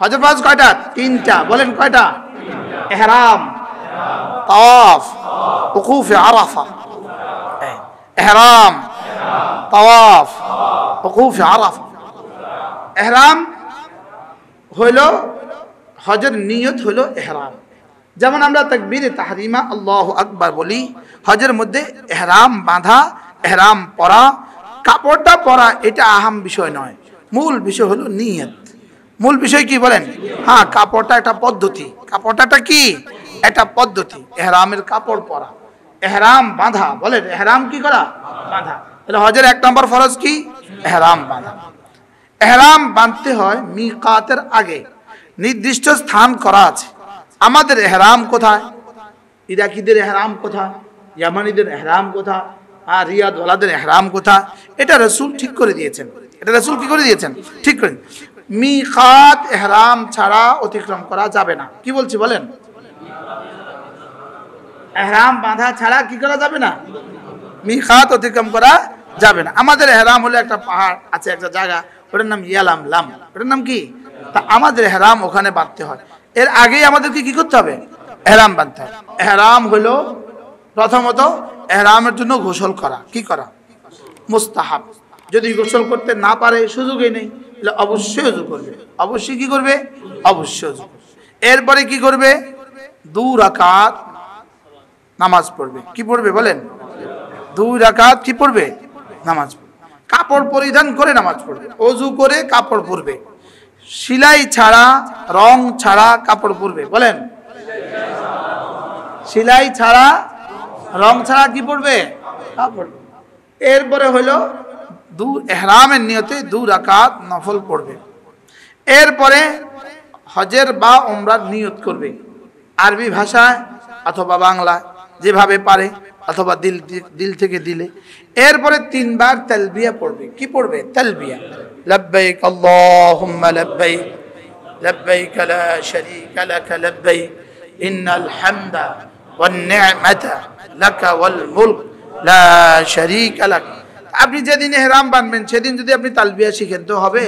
হজর ফরজ কয়টা তিনটা বলেন কয়টা এহরাম তাওয়াফ উকুফে আরাফা এহরাম তাওয়াফ উকুফে আরাফা এহরাম হইল হজের নিয়ত হইল এহরাম যেমন আমরা তাকবীরে তাহরিমা আল্লাহ আকবার বলি হজের মধ্যে এহরাম বাঁধা এহরাম পরা কাপড়টা পরা এটা আহাম বিষয় নয় মূল বিষয় হলো নিয়ত মূল বিষয় কি বলেন হ্যাঁ কাপড়টা একটা পদ্ধতি কাপড়টাটা কি একটা পদ্ধতি এহরামের কাপড় পরা এহরাম বাঁধা বলেন এহরাম কি করা বাঁধা তাহলে হজের এক নম্বর ফরজ কি এহরাম বাঁধা এহরাম বাঁধতে হয় মিকাতের আগে নির্দিষ্ট স্থান করা আছে আমাদের এহরাম কোথায় ইরাকিদের এহরাম কোথায় ইয়ামানিদের এহরাম কোথায় আর রিয়াদ ওলাদের এহরাম কোথায় এটা রসুল ঠিক করে দিয়েছেন এটা রসুল কি করে দিয়েছেন ঠিক করে মিকাত এহরাম ছাড়া অতিক্রম করা যাবে না কি বলছি বলেন এহরাম বাঁধা ছাড়া কি করা যাবে না মিখাত অতিক্রম করা যাবে না আমাদের এহরাম হলো একটা পাহাড় আছে একটা জায়গা ওটার নাম ইয়ালাম লাম ওটার নাম কি তা আমাদের এহরাম ওখানে বাঁধতে হয় এর আগেই আমাদেরকে কি করতে হবে এহরাম বাঁধতে হবে এহরাম হলো প্রথমত এহরামের জন্য গোসল করা কি করা মুস্তাহাব যদি গোসল করতে না পারে সুযোগই নেই তাহলে অবশ্যই উজু করবে অবশ্যই কি করবে অবশ্যই উজু এরপরে কি করবে দু রাকাত নামাজ পড়বে কি পড়বে বলেন দু রাকাত কি পড়বে নামাজ কাপড় পরিধান করে নামাজ পড়বে অজু করে কাপড় পরবে সিলাই ছাড়া রং ছাড়া কাপড় পরবে বলেন সিলাই ছাড়া রং ছাড়া কি পড়বে কাপড় এরপরে হলো দু এহরামের নিয়তে দু রাকাত নফল পড়বে এরপরে হজের বা ওমরার নিয়ত করবে আরবি ভাষায় অথবা বাংলা যেভাবে পারে অথবা দিল দিল থেকে দিলে এরপরে তিনবার তেলবিয়া পড়বে কি পড়বে তেলবিয়া লব্বাইক আল্লাহুম্মা লব্বাইক লব্বাইক লা শারীকা লাক লব্বাইক ইন্নাল হামদা ওয়ান নি'মাতা লাকা ওয়াল মুলক লা শারীকা লাক আপনি যেদিন হেরাম বানবেন সেদিন যদি আপনি তালবিয়া শিখেন তো হবে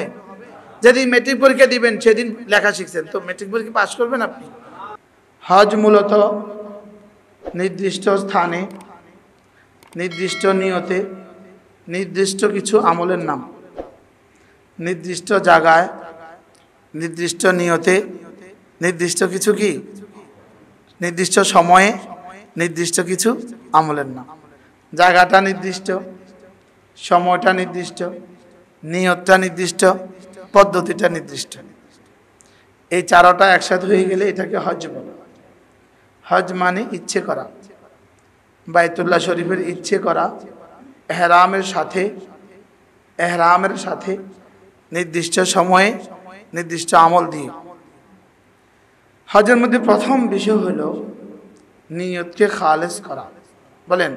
যেদিন মেট্রিক পরীক্ষা দিবেন সেদিন লেখা শিখছেন তো মেট্রিক পরীক্ষা পাশ করবেন আপনি হজ মূলত নির্দিষ্ট স্থানে নির্দিষ্ট নিয়তে নির্দিষ্ট কিছু আমলের নাম নির্দিষ্ট জায়গায় নির্দিষ্ট নিয়তে নির্দিষ্ট কিছু কি নির্দিষ্ট সময়ে নির্দিষ্ট কিছু আমলের নাম জায়গাটা নির্দিষ্ট সময়টা নির্দিষ্ট নিয়তটা নির্দিষ্ট পদ্ধতিটা নির্দিষ্ট এই চারোটা একসাথে হয়ে গেলে এটাকে হজ বলা হজ মানে ইচ্ছে করা বায়তুল্লাহ শরীফের ইচ্ছে করা এহরামের সাথে এহরামের সাথে নির্দিষ্ট সময়ে নির্দিষ্ট আমল দিয়ে হজের মধ্যে প্রথম বিষয় হল নিয়তকে খালেজ করা বলেন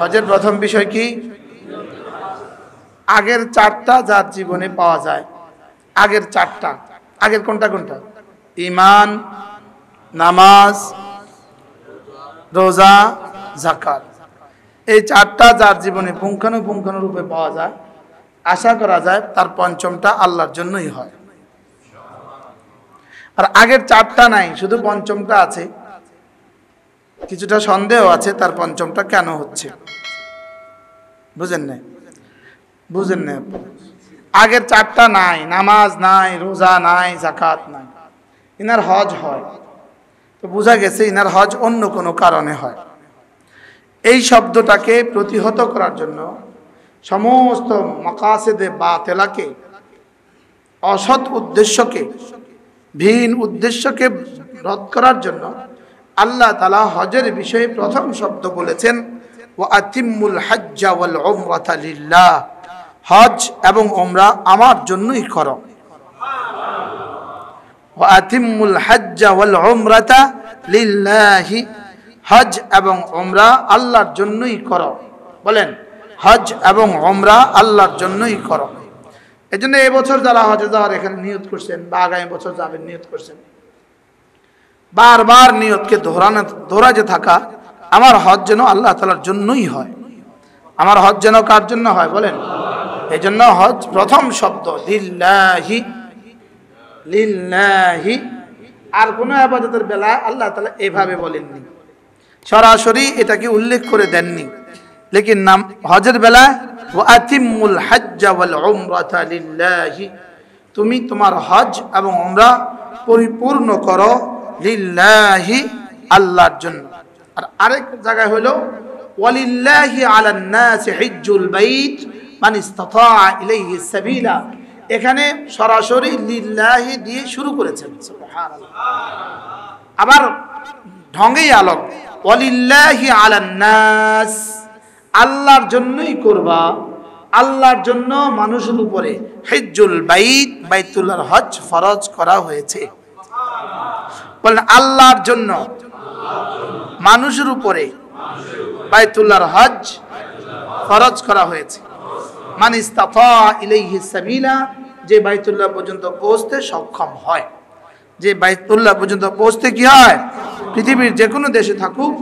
হজের প্রথম বিষয় কি আগের চারটা যার জীবনে পাওয়া যায় আগের চারটা আগের কোনটা কোনটা ইমান নামাজ রোজা জাকাত এই চারটা যার জীবনে পুঙ্খানুপুঙ্খানু রূপে পাওয়া যায় আশা করা যায় তার পঞ্চমটা আল্লাহর জন্যই হয় আর আগের চারটা নাই শুধু পঞ্চমটা আছে কিছুটা সন্দেহ আছে তার পঞ্চমটা কেন হচ্ছে বুঝেন না বুঝেন না আগের চারটা নাই নামাজ নাই রোজা নাই জাকাত নাই ইনার হজ হয় তো বোঝা গেছে ইনার হজ অন্য কোনো কারণে হয় এই শব্দটাকে প্রতিহত করার জন্য সমস্ত মকাসেদে বা তেলাকে অসৎ উদ্দেশ্যকে ভিন উদ্দেশ্যকে রদ করার জন্য আল্লাহ তালা হজের বিষয়ে প্রথম শব্দ বলেছেন ও আতিমুল হজ্জা ওয়াল ওমরাতালিল্লাহ হজ এবং ওমরা আমার জন্যই করো আতিমুল হজ্জা হজ এবং ওমরা আল্লাহর জন্যই করো বলেন হজ এবং ওমরা আল্লাহর জন্যই করো এই জন্য এবছর যারা হজে যাওয়ার এখানে নিয়ত করছেন বা আগামী বছর যাবেন নিয়ত করছেন বারবার নিয়তকে ধরানো ধরা যে থাকা আমার হজ যেন আল্লাহ তালার জন্যই হয় আমার হজ যেন কার জন্য হয় বলেন এই জন্য হজ প্রথম শব্দ লিল্লাহি লিল্লাহি আর কোনো আবাদতের বেলা আল্লাহ তালা এভাবে বলেননি সরাসরি এটাকে উল্লেখ করে দেননি লেকিন নাম হজের বেলা ওয়াতিমুল হাজ্জা ওয়াল উমরাতা লিল্লাহি তুমি তোমার হজ এবং আমরা পরিপূর্ণ করো লিল্লাহি আল্লাহর জন্য আর আরেক জায়গায় হলো ওয়ালিল্লাহি আলান নাসি হিজ্জুল বাইত এখানে সরাসরি লিল্লাহি দিয়ে শুরু করেছেন আবার ঢঙ্গেই আলম অলিল্লাহি আলান্নাস আল্লাহর জন্যই করবা আল্লাহর জন্য মানুষের উপরে হেজুল বাইত বাইতুল্লাহর হজ ফরজ করা হয়েছে বলেন আল্লাহর জন্য মানুষের উপরে বাইতুল্লাহর হজ ফরজ করা হয়েছে যে বাইতুল্লাহ পর্যন্ত পৌঁছতে সক্ষম হয় যে বাইতুল্লাহ পর্যন্ত পৌঁছতে কি হয় পৃথিবীর যে কোনো দেশে থাকুক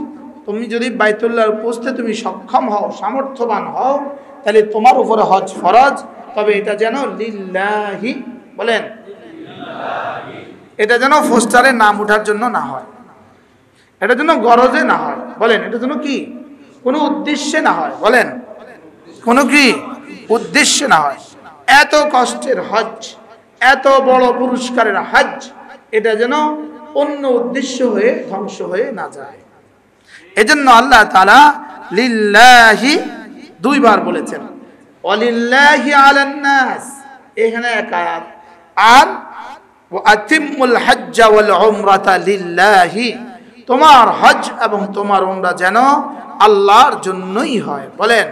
তুমি যদি বাইতুল্লাহ পৌঁছতে তুমি সক্ষম হও সামর্থ্যবান হও তাহলে তোমার উপরে হজ ফরজ তবে এটা যেন লিল্লাহি বলেন এটা যেন ফোস্টারে নাম ওঠার জন্য না হয় এটা যেন গরজে না হয় বলেন এটা যেন কি কোনো উদ্দেশ্যে না হয় বলেন কোনো কি উদ্দেশ্য না হয় এত কষ্টের হজ এত বড় পুরস্কারের হজ এটা যেন অন্য উদ্দেশ্য হয়ে ধ্বংস হয়ে না যায় এজন্য আল্লাহ তালা লিল্লাহি দুইবার বলেছেন অলিল্লাহি আলান্নাস এখানে এক আয়াত আর আতিমুল হজ্জা ওয়াল উমরাতা লিল্লাহি তোমার হজ এবং তোমার উমরা যেন আল্লাহর জন্যই হয় বলেন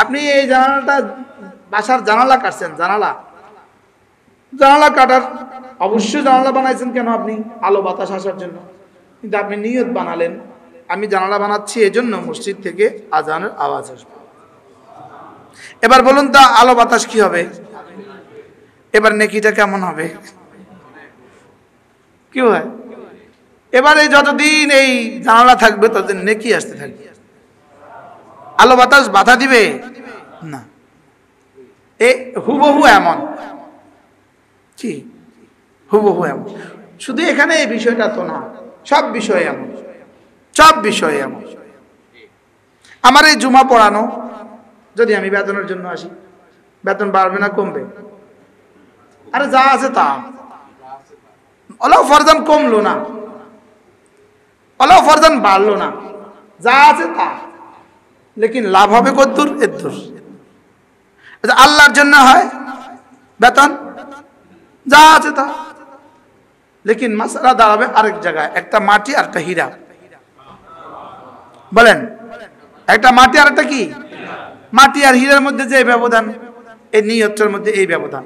আপনি এই জানালাটা বাসার জানালা কাটছেন জানালা জানালা কাটার অবশ্যই জানালা বানাইছেন কেন আপনি আলো বাতাস আসার জন্য কিন্তু আপনি নিয়ত বানালেন আমি জানালা বানাচ্ছি এজন্য মসজিদ থেকে আজানের আওয়াজ আসবে এবার বলুন তা আলো বাতাস কি হবে এবার নেকিটা কেমন হবে কি হয় এবার এই যতদিন এই জানালা থাকবে ততদিন নেকি আসতে থাকবে আলো বাতাস বাধা দিবে না এ হুবহু এমন কি হুবহু এমন শুধু এখানে এই বিষয়টা তো না সব বিষয়ে এমন সব বিষয়ে এমন আমার এই জুমা পড়ানো যদি আমি বেতনের জন্য আসি বেতন বাড়বে না কমবে আরে যা আছে তা অলাও ফরজান কমলো না অলাও ফরজান বাড়লো না যা আছে তা লেকিন লাভ হবে কদ্দুর এদ্দুর আচ্ছা আল্লাহর জন্য হয় বেতন যা আছে তা লেকিন মাসারা দাঁড়াবে আরেক জায়গায় একটা মাটি আর একটা হীরা বলেন একটা মাটি আর একটা কি মাটি আর হীরার মধ্যে যে ব্যবধান এই নিহতের মধ্যে এই ব্যবধান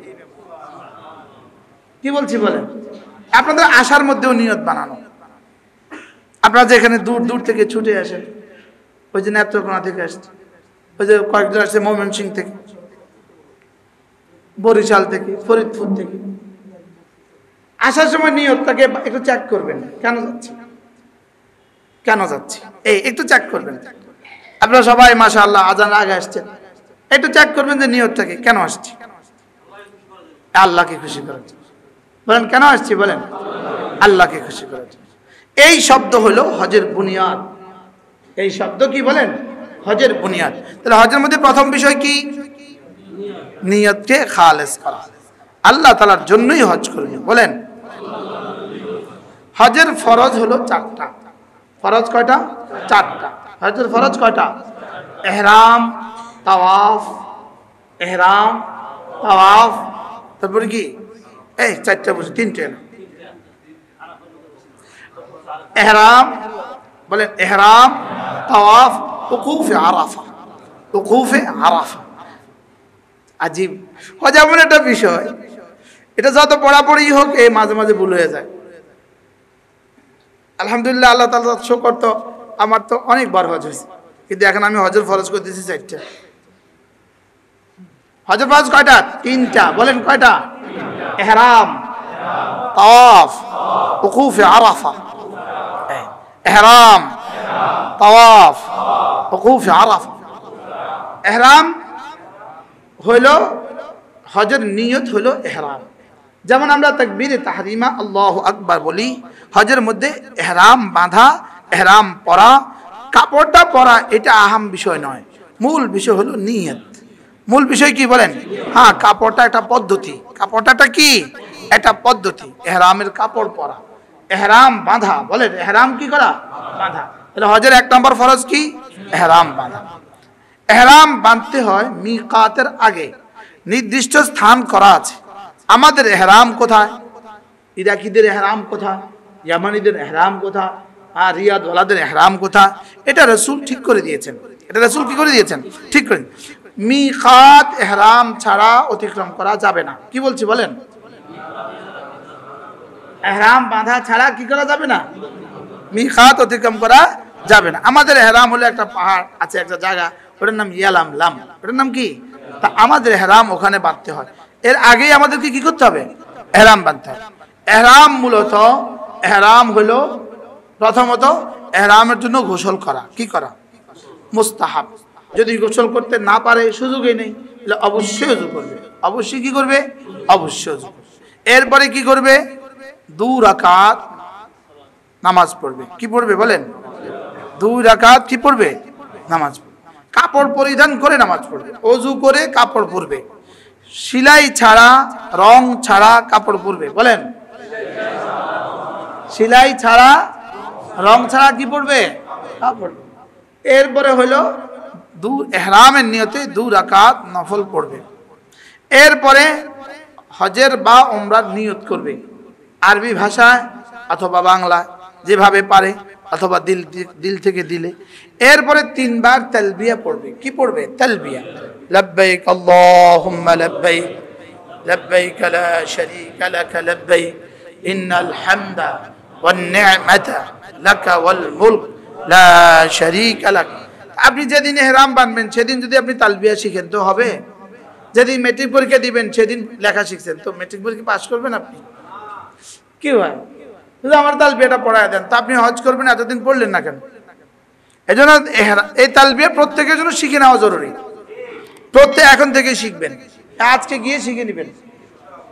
কি বলছি বলেন আপনাদের আশার মধ্যেও নিয়ত বানানো আপনারা যেখানে দূর দূর থেকে ছুটে আসেন ওই যে নেত্রকোনা থেকে আসছে ওই যে কয়েকজন আসছে সিং থেকে বরিশাল থেকে ফরিদপুর থেকে আসার সময় তাকে একটু চেক করবেন কেন যাচ্ছে কেন যাচ্ছে এই একটু চেক করবেন আপনারা সবাই মাসা আল্লাহ আজান আগে আসছেন একটু চেক করবেন যে নিয়তটাকে কেন আসছে আল্লাহকে খুশি করার জন্য বলেন কেন আসছি বলেন আল্লাহকে খুশি করার জন্য এই শব্দ হলো হজের বুনিয়াদ এই শব্দ কি বলেন হজের বুনিয়াদ তাহলে হজের মধ্যে প্রথম বিষয় কি নিয়তকে খালেস করা আল্লাহ তালার জন্যই হজ করবে বলেন হজের ফরজ হলো চারটা ফরজ কয়টা চারটা হজের ফরজ কয়টা এহরাম তাওয়াফ এহরাম তাওয়াফ তারপর কি এই চারটা বসে তিনটে এহরাম বলেন এহরাম তাওয়াফ উকুফে আরাফা উকুফে আরাফা একটা বিষয় এটা যত পড়াপড়ি হোক মাঝে মাঝে ভুল হয়ে যায় আলহামদুলিল্লাহ আল্লাহ আমার তো অনেকবার হজ হয়েছে কিন্তু এখন আমি হজর ফরজ করে দিয়েছি চারটা হজর ফরজ কয়টা তিনটা বলেন কয়টা এহরাম তাওয়াফ উকুফে আরাফা এহরাম তাওয়াফ ওকুফ আরাফ এহরাম হইল হজের নিয়ত হইল এহরাম যেমন আমরা তাকবীর তাহরিমা আল্লাহ আকবর বলি হজের মধ্যে এহরাম বাঁধা এহরাম পরা কাপড়টা পরা এটা আহাম বিষয় নয় মূল বিষয় হলো নিয়ত মূল বিষয় কি বলেন হ্যাঁ কাপড়টা একটা পদ্ধতি কাপড়টা কি একটা পদ্ধতি এহরামের কাপড় পরা এহরাম বাঁধা বলেন এহরাম কি করা বাঁধা তাহলে হজের এক নম্বর ফরজ কি এহরাম বাঁধা এহরাম বাঁধতে হয় মিকাতের আগে নির্দিষ্ট স্থান করা আছে আমাদের এহরাম কোথায় ইরাকিদের এহরাম কোথায় ইয়ামানিদের এহরাম কোথায় আর রিয়াদ ওলাদের এহরাম কোথায় এটা রসুল ঠিক করে দিয়েছেন এটা রসুল কি করে দিয়েছেন ঠিক করে মিকাত এহরাম ছাড়া অতিক্রম করা যাবে না কি বলছি বলেন এহরাম বাঁধা ছাড়া কি করা যাবে না মিখাত অতিক্রম করা যাবে না আমাদের এহরাম হলো একটা পাহাড় আছে একটা জায়গা ওটার নাম ইয়ালাম লাম ওটার নাম কি তা আমাদের হেরাম ওখানে বাঁধতে হয় এর আগেই আমাদেরকে কি করতে হবে এহরাম বাঁধতে হবে এহরাম মূলত এহরাম হলো প্রথমত এহরামের জন্য গোসল করা কি করা মুস্তাহাব যদি গোসল করতে না পারে সুযোগই নেই তাহলে অবশ্যই করবে অবশ্যই কি করবে অবশ্যই এরপরে কি করবে দু রাকাত নামাজ পড়বে কি পড়বে বলেন দুই রাকাত কি পড়বে নামাজ পড়বে কাপড় পরিধান করে নামাজ পড়বে অজু করে কাপড় পরবে সিলাই ছাড়া রং ছাড়া কাপড় পরবে বলেন সিলাই ছাড়া রং ছাড়া কি পড়বে কাপড় এরপরে হলো দু এহরামের নিয়তে দু রাকাত নফল পড়বে এরপরে হজের বা ওমরার নিয়ত করবে আরবি ভাষায় অথবা বাংলা যেভাবে পারে অথবা দিল দিল থেকে দিলে এরপরে তিনবার তেলবিয়া পড়বে কি পড়বে তালবিয়া লব্বাইক আল্লাহুম্মা লব্বাইক লব্বাইক লা শারীকা লাক লব্বাইক ইন্নাল হামদা ওয়ান নি'মাতা লাকা ওয়াল মুলক লা শারীকা লাক আপনি যেদিন ইহরাম বানবেন সেদিন যদি আপনি তালবিয়া শিখেন তো হবে যেদিন মেট্রিক পরীক্ষা দিবেন সেদিন লেখা শিখছেন তো মেট্রিক পরীক্ষা পাস করবেন আপনি কি হয় আমার তালবিয়াটা পড়ায় দেন তা আপনি হজ করবেন এতদিন পড়লেন না কেন এই জন্য এই তালবিয়া প্রত্যেকের জন্য শিখে নেওয়া জরুরি প্রত্যেক এখন থেকে শিখবেন আজকে গিয়ে শিখে নেবেন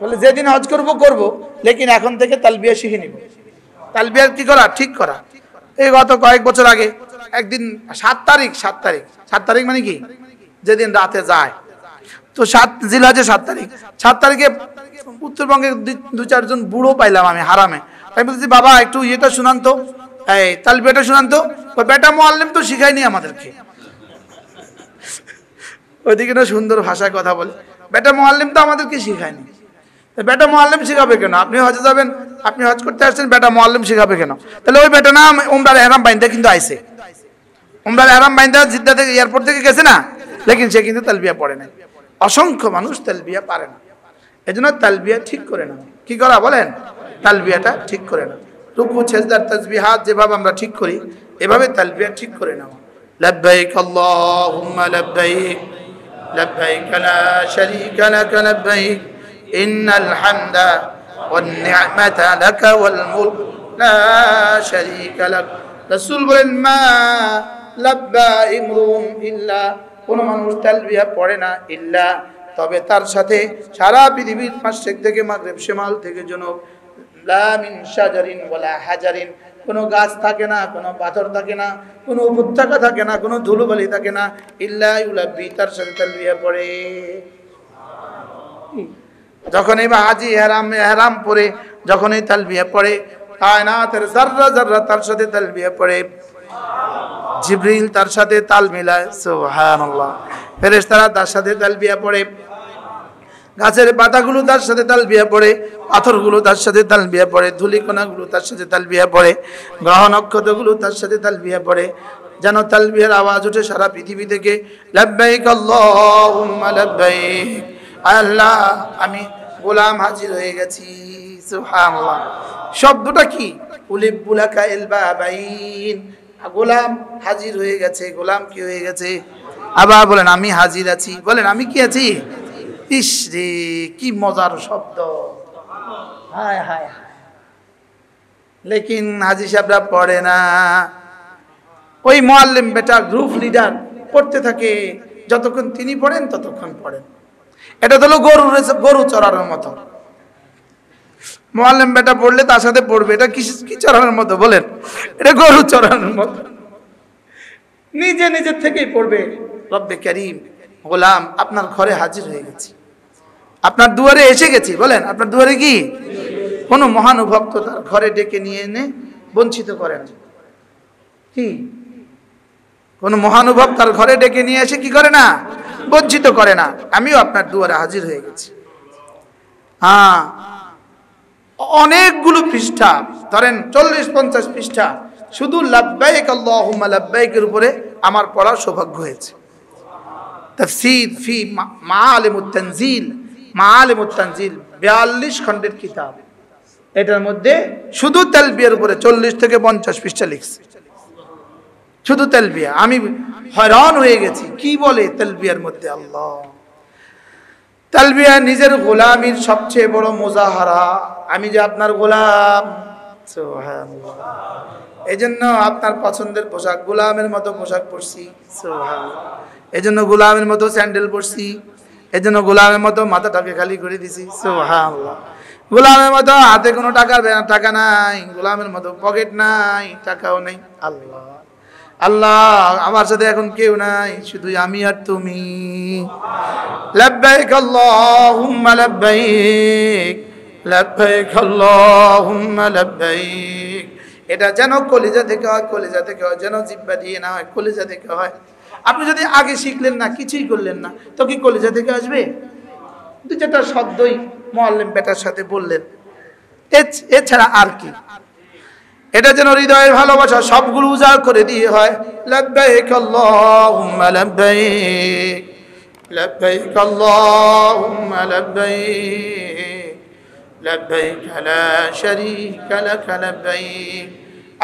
বলে যেদিন হজ করব করব লেকিন এখন থেকে তালবিয়া শিখে নিব তালবিয়া কি করা ঠিক করা এই গত কয়েক বছর আগে একদিন সাত তারিখ সাত তারিখ সাত তারিখ মানে কি যেদিন রাতে যায় তো সাত জিলহাজে সাত তারিখ সাত তারিখে উত্তরবঙ্গে দু চারজন বুড়ো পাইলাম আমি হারামে আমি বলছি বাবা একটু ইয়েটা শুনান তো এই তাহলে বেটা শুনান তো বেটা মোয়াল্লিম তো শিখায়নি আমাদেরকে ওইদিকে না সুন্দর ভাষায় কথা বলে বেটা মোয়াল্লিম তো আমাদেরকে শিখায়নি বেটা মোয়াল্লিম শিখাবে কেন আপনি হজে যাবেন আপনি হজ করতে আসছেন বেটা মোয়াল্লিম শিখাবে কেন তাহলে ওই বেটা না উমরার এহরাম বাইন্দা কিন্তু আইসে উমরার এহরাম বাইন্দা জিদ্দা থেকে এয়ারপোর্ট থেকে গেছে না লেকিন সে কিন্তু তালবিয়া পড়ে নাই অসংখ্য মানুষ তেলবিয়া পারে না এজন্য তালবিয়া ঠিক করে না কি করা বলেন তালবিয়াটা ঠিক করে না রুকু ছেজদার তাজবিহাত যেভাবে আমরা ঠিক করি এভাবে তালবিয়া ঠিক করে নেওয়া লব্বাইক আল্লাহুম্মা লব্বাইক লব্বাইক লা শারীকা লাক লব্বাইক ইন্নাল হামদা ওয়ান নি'মাতা লাকা ওয়াল মুলক লা শারীকা লাক রাসূল বলেন মা লাব্বা ইমরুম ইল্লা কোন মানুষ তালবিয়া পড়ে না ইল্লা তবে তার সাথে সারা পৃথিবীর পাশ্চিক থেকে মাগরেব শেমাল থেকে যেন লামিন সাজারিন বলা হাজারিন কোনো গাছ থাকে না কোনো পাথর থাকে না কোনো উপত্যকা থাকে না কোনো ধুলোবালি থাকে না ইল্লা ইউলাব্বি তার সাথে পড়ে যখন এই হাজি হেরাম হেরাম পরে যখন এই তালবিহা পড়ে কায়নাতের জাররা তার সাথে তালবিহা পড়ে জিব্রিল তার সাথে তাল মিলায় সোহান আল্লাহ ফেরেস তারা তার সাথে তাল বিয়া পড়ে গাছের পাতাগুলো তার সাথে তাল বিয়া পড়ে পাথরগুলো তার সাথে তাল বিয়া পড়ে ধুলিকোনাগুলো তার সাথে তাল বিয়া পড়ে গ্রহ নক্ষত্রগুলো তার সাথে তাল বিয়া পড়ে যেন তাল বিয়ার আওয়াজ উঠে সারা পৃথিবী থেকে লাভবাইক আল্লাহুম্মা লাভবাইক আল্লাহ আমি গোলাম হাজির হয়ে গেছি সুবহানাল্লাহ শব্দটা কি উলিবুলাকা হ্যাঁ, গোলাম হাজির হয়ে গেছে গোলাম কি হয়ে গেছে আবার বলেন আমি হাজির আছি বলেন আমি কি আছি ইস রে কি মজার শব্দ হায় হায় লেকিন হাজির সাহেবরা পড়ে না ওই মোয়াল্লিম বেটা গ্রুপ লিডার পড়তে থাকে যতক্ষণ তিনি পড়েন ততক্ষণ পড়েন এটা তো গরু গরু চড়ানোর মতো মোয়াল্লাম বেটা পড়লে তার সাথে পড়বে এটা কি কি চড়ানোর মতো বলেন এটা গরু চড়ানোর মতো নিজে নিজের থেকেই পড়বে রব্বে ক্যারিম গোলাম আপনার ঘরে হাজির হয়ে গেছি আপনার দুয়ারে এসে গেছি বলেন আপনার দুয়ারে কি কোনো মহানুভক্ত তার ঘরে ডেকে নিয়ে এনে বঞ্চিত করেন কি কোনো মহানুভব তার ঘরে ডেকে নিয়ে এসে কি করে না বঞ্চিত করে না আমিও আপনার দুয়ারে হাজির হয়ে গেছি হ্যাঁ অনেকগুলো পৃষ্ঠা ধরেন চল্লিশ পঞ্চাশ পৃষ্ঠা শুধু লাব্বাইক আল্লাহমা লাব্বাইকের উপরে আমার পড়ার সৌভাগ্য হয়েছে তফসির ফি মা আলিমুত্তানজিল মা আলিমুত্তানজিল বিয়াল্লিশ খণ্ডের কিতাব এটার মধ্যে শুধু তেলবিয়ার উপরে চল্লিশ থেকে পঞ্চাশ পৃষ্ঠা লিখছে শুধু তেলবিয়া আমি হয়রান হয়ে গেছি কি বলে তেলবিয়ার মধ্যে আল্লাহ তালবিয়া নিজের গোলামীর সবচেয়ে বড় মোজাহারা আমি যে আপনার গোলাম এই জন্য আপনার পছন্দের পোশাক গোলামের মতো পোশাক পরছি এই জন্য গোলামের মতো স্যান্ডেল পরছি এই জন্য গোলামের মতো মাথাটাকে খালি করে দিছি গোলামের মতো হাতে কোনো টাকা টাকা নাই গোলামের মতো পকেট নাই টাকাও নেই আল্লাহ আল্লাহ আমার সাথে এখন কেউ নাই শুধু আমি আর তুমি লব্বাইক আল্লাহুম্মা লব্বাইক লব্বাইক আল্লাহুম্মা লব্বাইক এটা যেন কলিজা থেকে হয় কলিজা থেকে হয় যেন জিব্বা দিয়ে না হয় কলিজা থেকে হয় আপনি যদি আগে শিখলেন না কিছুই করলেন না তো কি কলিজা থেকে আসবে দু চারটা শব্দই মোয়াল্লিম বেটার সাথে বললেন এছাড়া আর কি এটা যেন হৃদয়ের ভালোবাসা সবগুলো উজাড় করে দিয়ে হয়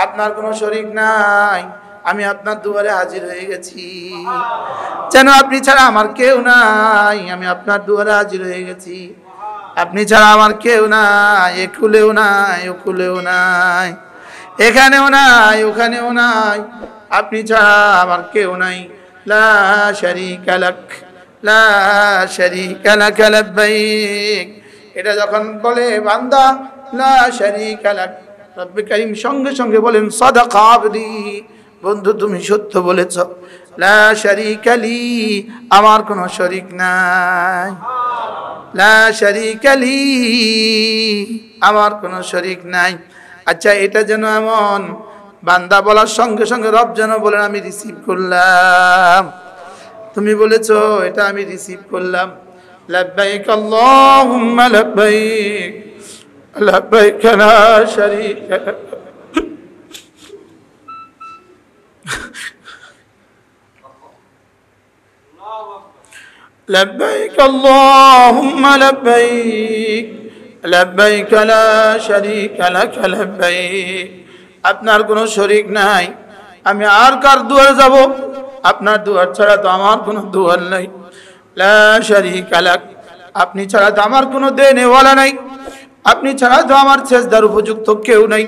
আপনার কোনো শরিক নাই আমি আপনার দুয়ারে হাজির হয়ে গেছি যেন আপনি ছাড়া আমার কেউ নাই আমি আপনার দুয়ারে হাজির হয়ে গেছি আপনি ছাড়া আমার কেউ নাই এ খুলেও নাই ও খুলেও নাই এখানেও নাই ওখানেও নাই আপনি ছাড়া আমার কেউ নাই লা লা এটা যখন বলে বান্দা লা সঙ্গে সঙ্গে বলেন সদা আবদি বন্ধু তুমি সত্য বলেছ লা শারীকা লি আমার কোনো শরিক নাই লা শারীকা লি আমার কোনো শরিক নাই আচ্ছা এটা যেন এমন বান্দা বলার সঙ্গে সঙ্গে রব যেন বলেন আমি রিসিভ করলাম তুমি বলেছ এটা আমি রিসিভ করলাম লাব্বাইক আল্লাহুম্মা লাব্বাইক লাব্বাইক লা শারীকা লাব্বাইক আল্লাহুম্মা লাব্বাইক لبيك لا شريك لك لبيك আপনার কোনো শরিক নাই আমি আর কার দুয়ারে যাব আপনার দুয়ার ছাড়া তো আমার কোনো দুয়ার নাই লা শারিক লাক আপনি ছাড়া তো আমার কোনো দেনেওয়ালা নাই আপনি ছাড়া তো আমার চেষ্টার উপযুক্ত কেউ নাই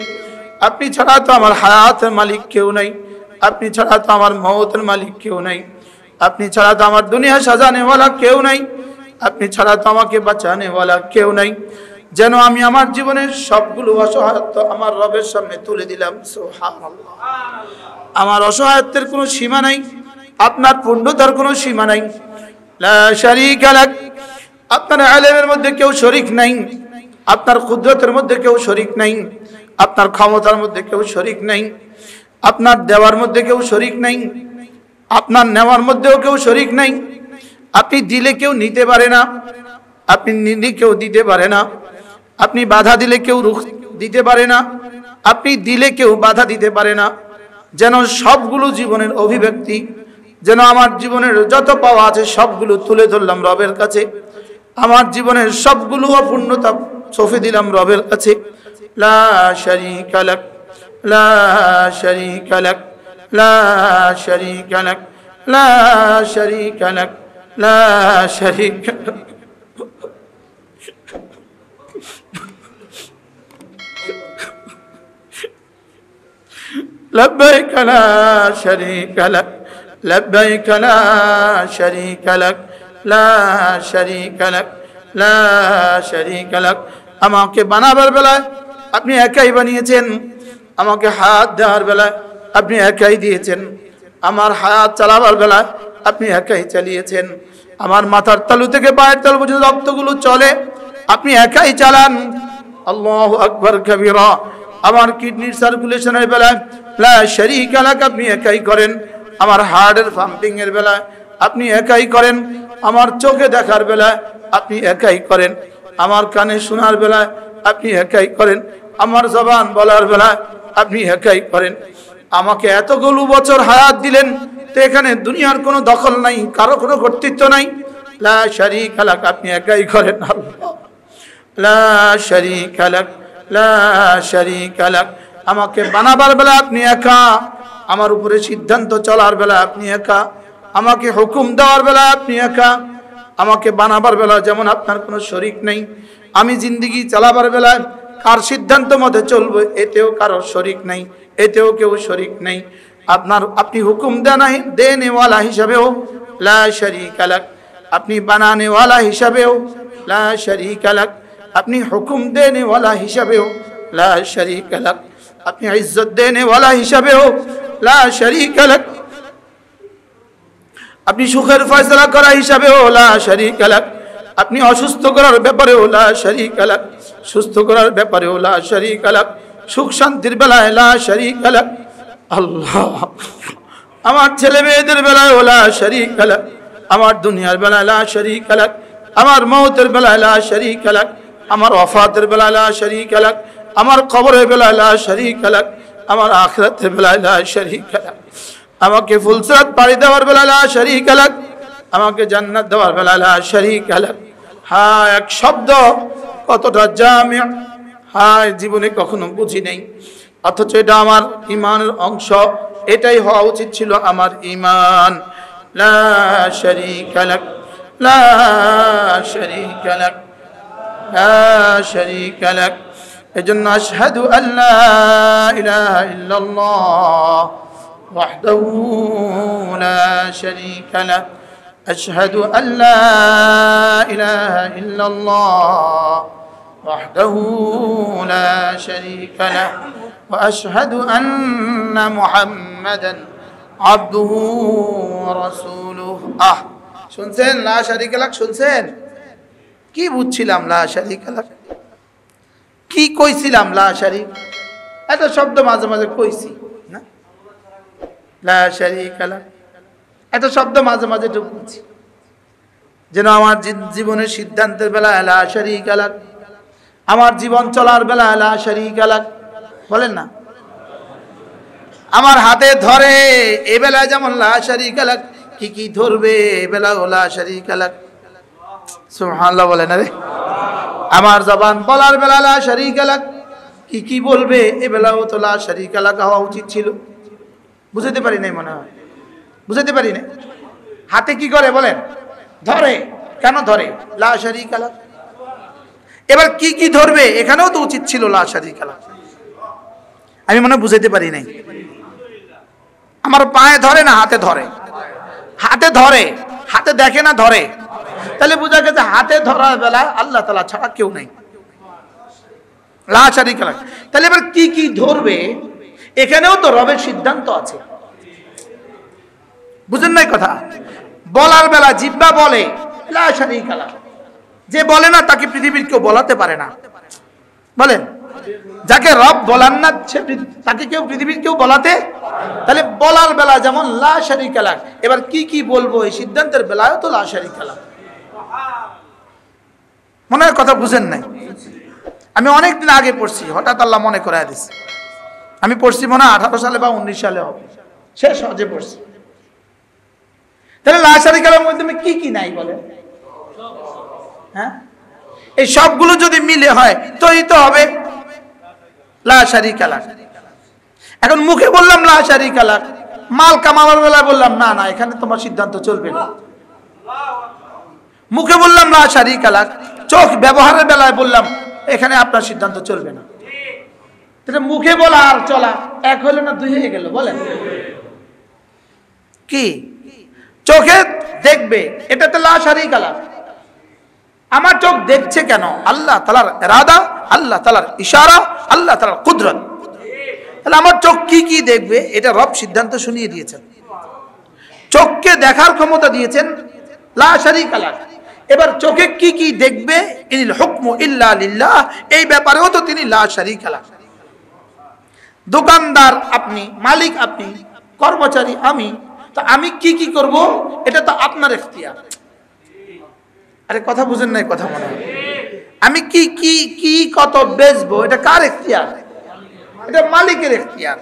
আপনি ছাড়া তো আমার হায়াতের মালিক কেউ নাই আপনি ছাড়া তো আমার মহতের মালিক কেউ নাই আপনি ছাড়া তো আমার দুনিয়া সাজানেওয়ালা কেউ নাই আপনি ছাড়া তো আমাকে বাঁচানেওয়ালা কেউ নাই যেন আমি আমার জীবনের সবগুলো অসহায়ত্ব আমার রবের সামনে তুলে দিলাম আমার অসহায়ত্বের কোনো সীমা নাই আপনার পূর্ণতার কোনো সীমা নাই আপনার আলেমের মধ্যে কেউ শরিক নাই আপনার কুদরতের মধ্যে কেউ শরিক নাই আপনার ক্ষমতার মধ্যে কেউ শরিক নাই আপনার দেওয়ার মধ্যে কেউ শরিক নাই আপনার নেওয়ার মধ্যেও কেউ শরিক নাই আপনি দিলে কেউ নিতে পারে না আপনি নিলে কেউ দিতে পারে না আপনি বাধা দিলে কেউ রুখ দিতে পারে না আপনি দিলে কেউ বাধা দিতে পারে না যেন সবগুলো জীবনের অভিব্যক্তি যেন আমার জীবনের যত পাওয়া আছে সবগুলো তুলে ধরলাম রবের কাছে আমার জীবনের সবগুলো অপূর্ণতা সফে দিলাম রবের কাছে লা লা লা লা লা لبيك لا شريك لك لبيك لا شريك لك لا شريك لك لا شريك لك আমাকে বানাবার বেলায় আপনি একাই বানিয়েছেন আমাকে হাত দেওয়ার বেলায় আপনি একাই দিয়েছেন আমার হাত চালাবার বেলায় আপনি একাই চালিয়েছেন আমার মাথার তালু থেকে পায়ের তালু পর্যন্ত রক্তগুলো চলে আপনি একাই চালান আল্লাহ আকবর কবিরা আমার কিডনির সার্কুলেশনের বেলায় শরিক এলাকা আপনি একাই করেন আমার হার্টের এর বেলায় আপনি একাই করেন আমার চোখে দেখার বেলায় আপনি একাই করেন আমার কানে শোনার বেলায় আপনি একাই করেন আমার জবান বলার বেলায় আপনি একাই করেন আমাকে এতগুলো বছর হায়াত দিলেন তো এখানে দুনিয়ার কোনো দখল নাই কারো কোনো কর্তৃত্ব নাই লা শরিক এলাকা আপনি একাই করেন আল্লাহ আমাকে বানাবার বেলা আপনি একা আমার উপরে সিদ্ধান্ত চলার বেলা আপনি একা আমাকে হুকুম দেওয়ার বেলা আপনি একা আমাকে বানাবার বেলা যেমন আপনার কোনো শরিক নেই আমি জিন্দিগি চালাবার বেলায় কার সিদ্ধান্ত মতে চলবো এতেও কারো শরিক নেই এতেও কেউ শরিক নেই আপনার আপনি হুকুম দেনাই দেওয়ালা হিসাবেও লা শরিক আলাক আপনি বানানেওয়ালা হিসাবেও লা শরিক আলাক আপনি হুকুম দেনেওয়ালা হিসাবেও লা শরিক লাক আপনি ইজ্জত দেনেওয়ালা হিসাবেও লা শরিক লাক আপনি সুখের ফয়সলা করা হিসাবেও লা শরিক লাক আপনি অসুস্থ করার ব্যাপারে ওলা শরী আলাক সুস্থ করার ব্যাপারে ওলা শরী আলাক সুখ শান্তির বেলায় লা শরী আলাক আল্লাহ আমার ছেলে মেয়েদের বেলায় ওলা শরী আলাক আমার দুনিয়ার বেলায় লা শরী আলাক আমার মৌতের বেলায় লা শরী আলাক আমার অফাতের বেলায় লা খেলাক আলাক আমার কবরের বেলায় লা খেলাক আলাক আমার আখরাতের বেলায় লা খেলাক আলাক আমাকে ফুলসরাত পাড়ি দেওয়ার বেলায় লা খেলাক আলাক আমাকে জান্নাত দেওয়ার বেলায় লা খেলাক আলাক হ্যাঁ এক শব্দ কতটা জামিয়া হ্যাঁ জীবনে কখনো বুঝি নেই অথচ এটা আমার ইমানের অংশ এটাই হওয়া উচিত ছিল আমার ইমান লা শরী আলাক লা শরী আলাক لا شريك لك ان لا اله الا الله وحده لا شريك له أشهد أن لا إله إلا الله وحده لا شريك له وأشهد أن محمدا عبده ورسوله آه شنسين لا شريك لك شنسين কি বুঝছিলাম লা শারিক আল্লাহ কি কইছিলাম লা শারিক এত শব্দ মাঝে মাঝে কইছি না লা শারিক আল্লাহ এত শব্দ মাঝে মাঝে ঢুকছি যেন আমার জীবনের সিদ্ধান্তের বেলা আলা শারিক কালাক আমার জীবন চলার বেলা আলা শারিক কালাক বলেন না আমার হাতে ধরে এবেলা যেমন লা শারিক কালাক কি কি ধরবে এবেলা ও লা কালাক সুবহানাল্লাহ বলে না রে আমার জবান বলার বেলা লা কালাক কি কি বলবে এ বেলাও তো লা শারিক আলাক হওয়া উচিত ছিল বুঝতে পারি নাই মনে হয় বুঝতে পারি না হাতে কি করে বলেন ধরে কেন ধরে লা শারিক কালাক এবার কি কি ধরবে এখানেও তো উচিত ছিল লা শারিক কালাক আমি মনে বুঝাইতে পারি নাই আমার পায়ে ধরে না হাতে ধরে হাতে ধরে হাতে দেখে না ধরে তাহলে বোঝা গেছে হাতে ধরার বেলা আল্লাহ তালা ছাড়া কেউ নাই লাচারি খেলা তাহলে এবার কি কি ধরবে এখানেও তো রবের সিদ্ধান্ত আছে বুঝেন নাই কথা বলার বেলা জিব্বা বলে লাচারি খেলা যে বলে না তাকে পৃথিবীর কেউ বলাতে পারে না বলেন যাকে রব বলার না সে তাকে কেউ পৃথিবীর কেউ বলাতে তাহলে বলার বেলা যেমন লাশারি খেলা এবার কি কি বলবো এই সিদ্ধান্তের বেলায়ও তো লাশারি খেলা মনে হয় কথা বুঝেন নাই আমি অনেক দিন আগে পড়ছি হঠাৎ আল্লাহ মনে করাই দিস আমি পড়ছি মনে হয় আঠারো সালে বা উনিশ সালে হবে শেষ হজে পড়ছি তাহলে লাশারি কালার মধ্যে কি কি নাই বলে হ্যাঁ এই সবগুলো যদি মিলে হয় তৈরি তো হবে লাশারি কালার এখন মুখে বললাম লাশারি কালার মাল কামাবার বেলায় বললাম না না এখানে তোমার সিদ্ধান্ত চলবে না মুখে বললাম লাশারি কালার চোখ ব্যবহারের বেলায় বললাম এখানে আপনার সিদ্ধান্ত চলবে না মুখে বলা আর চলা এক হলো না দুই হয়ে গেল বলেন কি চোখে দেখবে এটা তো লাশারি কালার আমার চোখ দেখছে কেন আল্লাহ তালার রাদা আল্লাহ তালার ইশারা আল্লাহ তালার কুদরত তাহলে আমার চোখ কি কি দেখবে এটা রব সিদ্ধান্ত শুনিয়ে দিয়েছেন চোখকে দেখার ক্ষমতা দিয়েছেন লাশারি কালার এবার চোখে কি কি দেখবে ইনিল হুকমু এই ব্যাপারেও তো তিনি লাশারি খেলা দোকানদার আপনি মালিক আপনি কর্মচারী আমি তো আমি কি কি করব এটা তো আপনার এখতিয়ার আরে কথা বুঝেন নাই কথা মনে হয় আমি কি কি কি কত বেচবো এটা কার এখতিয়ার এটা মালিকের এখতিয়ার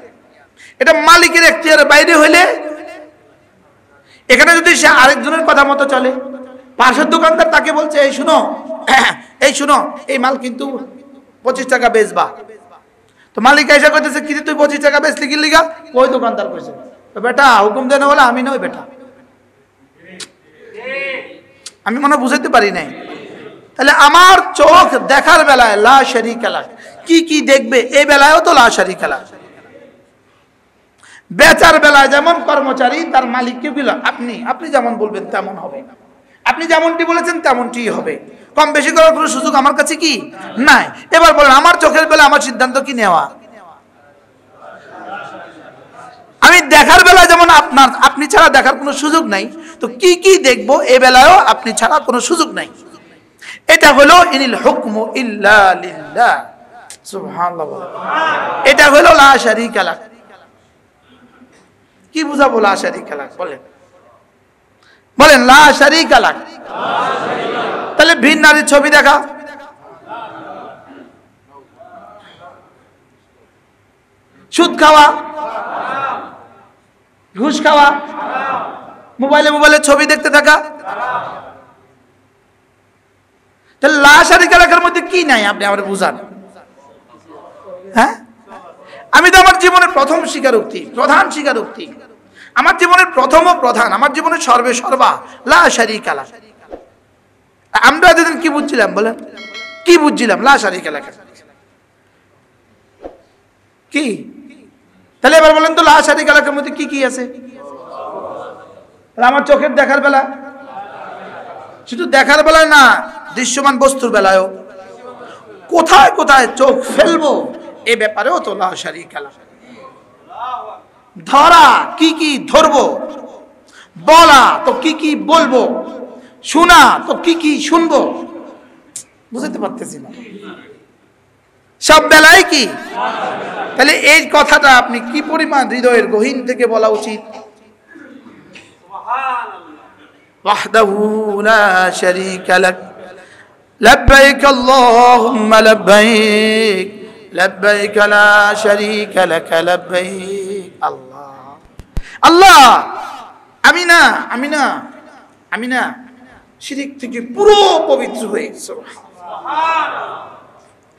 এটা মালিকের এখতিয়ার বাইরে হইলে এখানে যদি সে আরেকজনের কথা মতো চলে পাশের দোকানদার তাকে বলছে এই শুনো এই শুনো এই মাল কিন্তু পঁচিশ টাকা বেচবা তো মালিক এসে করতেছে কিন্তু তুই পঁচিশ টাকা বেচলি কি লিগা ওই দোকানদার কইছে বেটা হুকুম দেন বলে আমি নই বেটা আমি মনে বুঝাইতে পারি নাই তাহলে আমার চোখ দেখার বেলায় লা শারি খেলা কি কি দেখবে এই বেলায়ও তো লা শারি খেলা বেচার বেলায় যেমন কর্মচারী তার মালিককে বিল আপনি আপনি যেমন বলবেন তেমন হবে না আপনি যেমনটি বলেছেন তেমনটি হবে কম বেশি করার কোনো সুযোগ আমার কাছে কি নাই এবার বলেন আমার চোখের বেলা আমার সিদ্ধান্ত কি নেওয়া আমি দেখার বেলা যেমন আপনার আপনি ছাড়া দেখার কোনো সুযোগ নাই তো কি কি দেখবো এ বেলায়ও আপনি ছাড়া কোনো সুযোগ নাই এটা হলো ইনিল হুকম ইল্লা এটা হলো লাশারি খেলা কি বুঝাবো লাশারি খেলা বলেন বলেন তাহলে ভিন নারীর ছবি দেখা সুদ খাওয়া ঘুষ খাওয়া মোবাইলে মোবাইলে ছবি দেখতে থাকা তাহলে লাশ আর এলাকার মধ্যে কি নাই আপনি আমার বুঝান হ্যাঁ আমি তো আমার জীবনের প্রথম স্বীকারোক্তি প্রধান স্বীকারোক্তি আমার জীবনের প্রথম ও প্রধান আমার জীবনের সর্বে সর্বা লা শারিক আলা আমরা যেদিন কি বুঝছিলাম বলেন কি বুঝছিলাম লা শারিক কি তাহলে এবার বলেন তো লা শারিক আলাকের মধ্যে কি কি আছে আমার চোখের দেখার বেলা শুধু দেখার বেলায় না দৃশ্যমান বস্তুর বেলায়ও কোথায় কোথায় চোখ ফেলবো এ ব্যাপারেও তো লা শারিক কালা ধরা কি কি ধরব বলা তো কি কি বলবো শোনা তো কি কি শুনবো বুঝতে পারতেছি না সব বেলায় কি তাহলে এই কথাটা আপনি কি পরিমাণ হৃদয়ের গহীন থেকে বলা উচিত وحده لا لبيك لا شريك لك لبيك الله আল্লাহ আমি না আমি না আমি না শিরিক থেকে পুরো পবিত্র হয়ে গেছে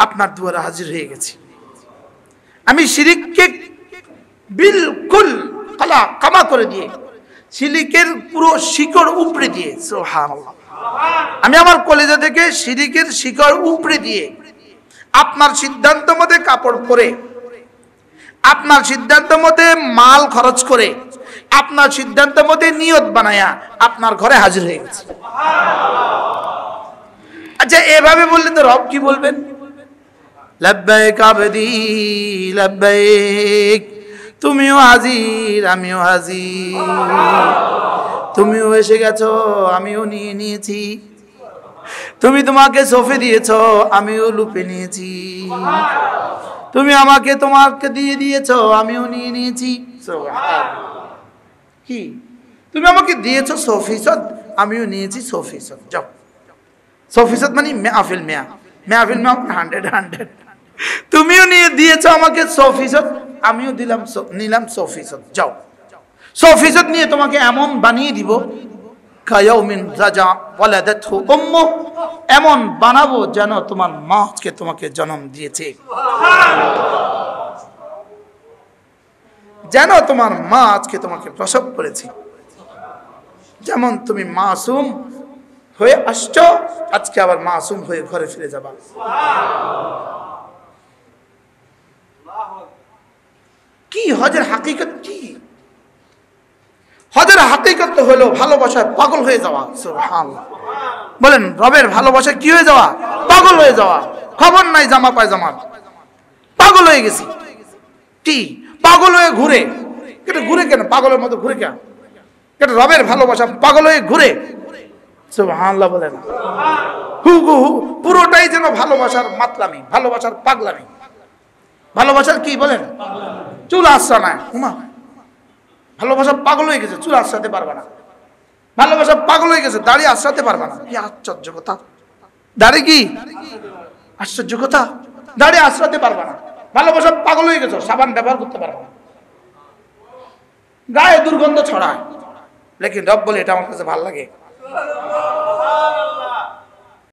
আপনার দুয়ারে হাজির হয়ে গেছি আমি শিরিককে বিলকুল কালা কামা করে দিয়ে শিরিকের পুরো শিকড় উপড়ে দিয়ে সোহান আমি আমার কলেজা থেকে শিরিকের শিকড় উপড়ে দিয়ে আপনার সিদ্ধান্ত মতে কাপড় পরে আপনার সিদ্ধান্ত মতে মাল খরচ করে আপনার সিদ্ধান্ত মতে নিয়ত বানায়া আপনার ঘরে হাজির হয়ে গেছে আচ্ছা এভাবে বললে তো রব কি বলবেন তুমিও হাজির আমিও হাজির তুমিও এসে গেছো আমিও নিয়ে নিয়েছি তুমি তোমাকে সফে দিয়েছ আমিও লুপে নিয়েছি তুমি আমাকে তোমাকে দিয়ে দিয়েছ আমিও নিয়ে নিয়েছি কি তুমি আমাকে দিয়েছ সফিসত আমিও নিয়েছি সফিসত যাও সফিসত মানে মেয়াফিল মেয়া মেয়াফিল মেয়া হান্ড্রেড হান্ড্রেড তুমিও নিয়ে দিয়েছ আমাকে সফিসত আমিও দিলাম নিলাম সফিসত যাও সফিসত নিয়ে তোমাকে এমন বানিয়ে দিব এমন বানাবো যেন তোমার মাকে তোমাকে জন্ম দিয়েছে যেন তোমার মা আজকে তোমাকে প্রসব করেছে যেমন তুমি মাসুম হয়ে আসছ আজকে আবার মাসুম হয়ে ঘরে ফিরে যাবা কি হজের হাকিকত কি হাতিকত্ব হলো ভালোবাসায় পাগল হয়ে যাওয়া বলেন রবের ভালোবাসায় কি হয়ে যাওয়া পাগল হয়ে যাওয়া খবর নাই জামা পায় জামা পাগল হয়ে গেছি কি পাগল হয়ে ঘুরে ঘুরে কেন পাগলের মতো ঘুরে কেন এটা রবের ভালোবাসা পাগল হয়ে ঘুরে সুবহানাল্লাহ বলেন হু হু পুরোটাই যেন ভালোবাসার মাতলামি ভালোবাসার পাগলামি ভালোবাসার কি বলেন চুল আসছে না ভালোবাসা পাগল হয়ে গেছে চুল আশ্রাতে পারবে না ভালোবাসা পাগল হয়ে গেছে দাড়ি আশ্রাতে পারবে না কি আশ্চর্য কথা দাড়ি কি আশ্চর্য কথা দাড়ি আশ্রাতে পারবে না ভালোবাসা পাগল হয়ে গেছে সাবান ব্যবহার করতে পারবে না গায়ে দুর্গন্ধ ছড়ায় লেকিন রব বলে এটা আমার কাছে ভাল লাগে